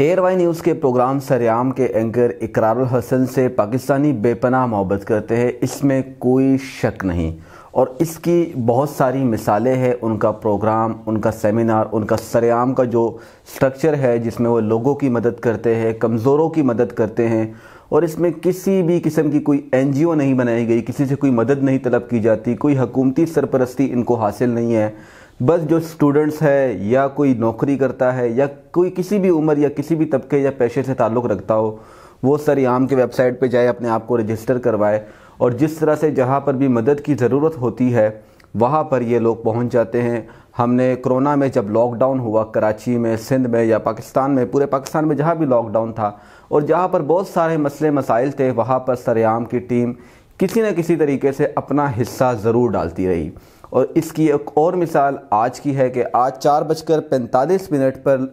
air ARY news के program सरेआम के एंकर इकरारुल हसन से पाकिस्तानी बेपनाह मोहब्बत करते हैं इसमें कोई शक नहीं और इसकी बहुत सारी मिसालें हैं उनका प्रोग्राम उनका सेमिनार उनका सरेआम का जो स्ट्रक्चर है जिसमें वो लोगों की मदद करते हैं कमज़ोरों की मदद करते हैं और इसमें किसी भी किस्म की कोई एनजीओ नहीं बनाई गई किसी से कोई मदद नहीं तलब की जाती कोई हकूमती सरपरस्ती इनको हासिल नहीं है बस जो स्टूडेंट्स है या कोई नौकरी करता है या कोई किसी भी उम्र या किसी भी तबके या पेशे से ताल्लुक़ रखता हो वो सर आम के वेबसाइट पे जाए अपने आप को रजिस्टर करवाए और जिस तरह से जहाँ पर भी मदद की ज़रूरत होती है वहाँ पर ये लोग पहुँच जाते हैं हमने कोरोना में जब लॉकडाउन हुआ कराची में सिंध में या पाकिस्तान में पूरे पाकिस्तान में जहाँ भी लॉकडाउन था और जहाँ पर बहुत सारे मसले मसाइल थे वहाँ पर सरेआम की टीम किसी न किसी तरीके से अपना हिस्सा ज़रूर डालती रही और इसकी एक और मिसाल आज की है कि आज चार बजकर पैंतालीस मिनट पर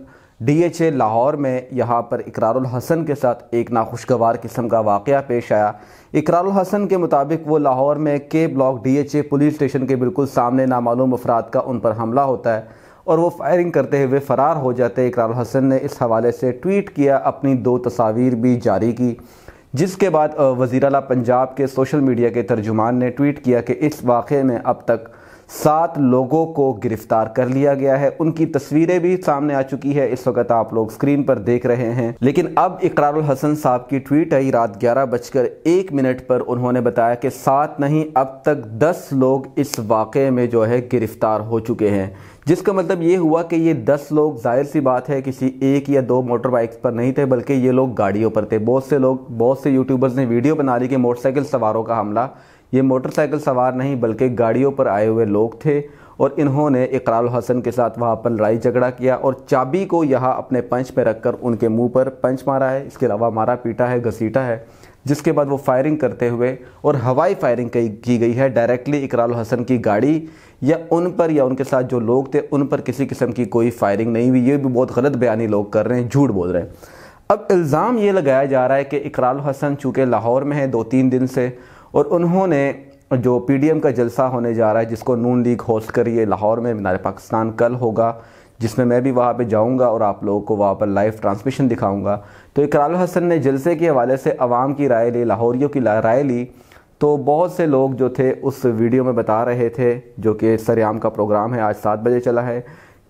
डीएचए लाहौर में यहाँ पर इकरारुल हसन के साथ एक नाखुशगवार किस्म का वाक़ पेश आया इकरारुल हसन के मुताबिक वो लाहौर में के ब्लॉक डीएचए पुलिस स्टेशन के बिल्कुल सामने नामालूम अफराद का उन पर हमला होता है और वो फायरिंग करते हुए फ़रार हो जाते इकरार हसन ने इस हवाले से ट्वीट किया अपनी दो तस्वीर भी जारी की जिसके बाद वज़ी पंजाब के सोशल मीडिया के तर्जुमान ने ट्वीट किया कि इस वाक़े में अब तक सात लोगों को गिरफ्तार कर लिया गया है उनकी तस्वीरें भी सामने आ चुकी है इस वक्त आप लोग स्क्रीन पर देख रहे हैं लेकिन अब इकरारुल हसन साहब की ट्वीट आई रात ग्यारह बजकर एक मिनट पर उन्होंने बताया कि सात नहीं अब तक दस लोग इस वाकये में जो है गिरफ्तार हो चुके हैं जिसका मतलब ये हुआ कि ये दस लोग जाहिर सी बात है किसी एक या दो मोटर बाइक्स पर नहीं थे बल्कि ये लोग गाड़ियों पर थे बहुत से लोग बहुत से यूट्यूबर्स ने वीडियो बना ली कि मोटरसाइकिल सवारों का हमला ये मोटरसाइकिल सवार नहीं बल्कि गाड़ियों पर आए हुए लोग थे और इन्होंने इकराल हसन के साथ वहाँ पर लड़ाई झगड़ा किया और चाबी को यहाँ अपने पंच पे रखकर उनके मुंह पर पंच मारा है इसके अलावा मारा पीटा है घसीटा है जिसके बाद वो फायरिंग करते हुए और हवाई फायरिंग की गई है डायरेक्टली इकराल हसन की गाड़ी या उन पर या उनके साथ जो लोग थे उन पर किसी किस्म की कोई फायरिंग नहीं हुई ये भी बहुत गलत बयानी लोग कर रहे हैं झूठ बोल रहे हैं अब इल्ज़ाम ये लगाया जा रहा है कि इकराल हसन चूँकि लाहौर में है दो तीन दिन से और उन्होंने जो पीडीएम का जलसा होने जा रहा है जिसको नून लीग होस्ट करिए लाहौर में मीनार पाकिस्तान कल होगा जिसमें मैं भी वहाँ पे जाऊँगा और आप लोगों को वहाँ पर लाइव ट्रांसमिशन दिखाऊँगा तो इकराल हसन ने जलसे के हवाले से आवाम की राय ली लाहौरियों की राय ली तो बहुत से लोग जो थे उस वीडियो में बता रहे थे जो कि सरेआम का प्रोग्राम है आज सात बजे चला है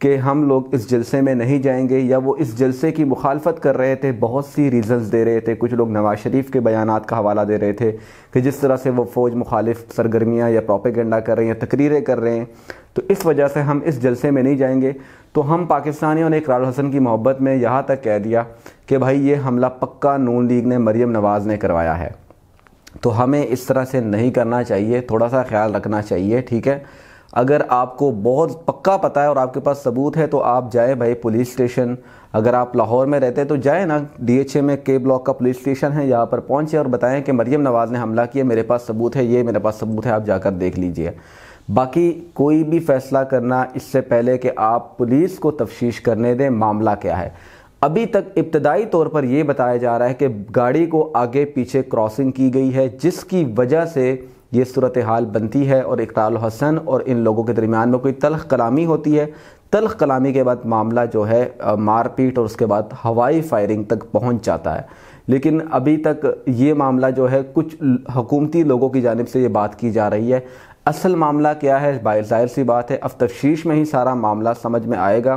कि हम लोग इस जलसे में नहीं जाएंगे या वो इस जलसे की मुखालफत कर रहे थे बहुत सी रीज़न्स दे रहे थे कुछ लोग नवाज़ शरीफ के बयान का हवाला दे रहे थे कि जिस तरह से वो फ़ौज मुखालिफ सरगर्मियाँ या प्रोपेगेंडा कर रहे हैं या तकरीरें कर रहे हैं तो इस वजह से हम इस जलसे में नहीं जाएंगे तो हम पाकिस्तानियों ने इकरार हसन की मोहब्बत में यहाँ तक कह दिया कि भाई ये हमला पक्का नून लीग ने मरियम नवाज़ ने करवाया है तो हमें इस तरह से नहीं करना चाहिए थोड़ा सा ख्याल रखना चाहिए ठीक है अगर आपको बहुत पक्का पता है और आपके पास सबूत है तो आप जाएं भाई पुलिस स्टेशन अगर आप लाहौर में रहते हैं तो जाएं ना डीएचए में के ब्लॉक का पुलिस स्टेशन है यहाँ पर पहुँचे और बताएं कि मरियम नवाज़ ने हमला किया मेरे पास सबूत है ये मेरे पास सबूत है आप जाकर देख लीजिए बाकी कोई भी फैसला करना इससे पहले कि आप पुलिस को तफ्श करने दें मामला क्या है अभी तक इब्तदाई तौर पर यह बताया जा रहा है कि गाड़ी को आगे पीछे क्रॉसिंग की गई है जिसकी वजह से ये सूरत हाल बनती है और इकरार हसन और इन लोगों के दरमियान में कोई तलख कलामी होती है तलख कलामी के बाद मामला जो है मारपीट और उसके बाद हवाई फायरिंग तक पहुंच जाता है लेकिन अभी तक ये मामला जो है कुछ हकूमती लोगों की जानब से ये बात की जा रही है असल मामला क्या है जाहिर सी बात है अब तफशीश में ही सारा मामला समझ में आएगा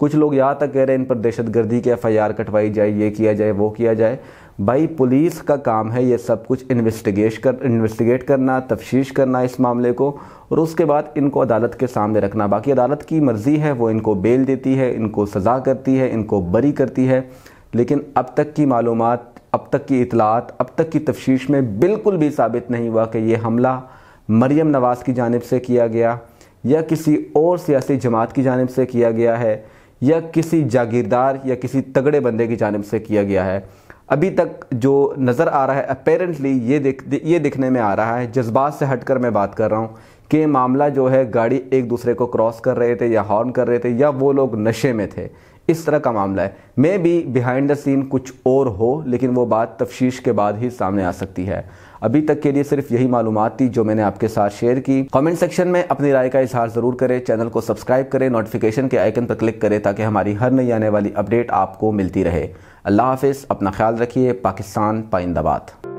कुछ लोग यहाँ तक कह रहे हैं इन पर दहशत गर्दी के एफ आई आर कटवाई जाए ये किया जाए वो किया जाए भाई पुलिस का काम है ये सब कुछ इन्वेस्टिगेश कर इन्वेस्टिगेट करना तफ्श करना इस मामले को और उसके बाद इनको अदालत के सामने रखना बाकी अदालत की मर्ज़ी है वो इनको बेल देती है इनको सज़ा करती है इनको बरी करती है लेकिन अब तक की मालूम अब तक की इतलात अब तक की तफ्श में बिल्कुल भी साबित नहीं हुआ कि ये हमला मरियम नवाज़ की जानब से किया गया या किसी और सियासी जमात की जानब से किया गया है या किसी जागीरदार या किसी तगड़े बंदे की जानब से किया गया है अभी तक जो नज़र आ रहा है अपेरेंटली ये देख ये दिखने में आ रहा है जज्बात से हटकर मैं बात कर रहा हूँ कि मामला जो है गाड़ी एक दूसरे को क्रॉस कर रहे थे या हॉर्न कर रहे थे या वो लोग नशे में थे इस तरह का मामला है मे भी बिहाइंड द सीन कुछ और हो लेकिन वो बात तफशीश के बाद ही सामने आ सकती है अभी तक के लिए सिर्फ यही मालूम थी जो मैंने आपके साथ शेयर की कमेंट सेक्शन में अपनी राय का इजहार ज़रूर करें चैनल को सब्सक्राइब करें नोटिफिकेशन के आइकन पर क्लिक करें ताकि हमारी हर नई आने वाली अपडेट आपको मिलती रहे अल्लाह हाफिज़ अपना ख्याल रखिए पाकिस्तान पाइंदाबाद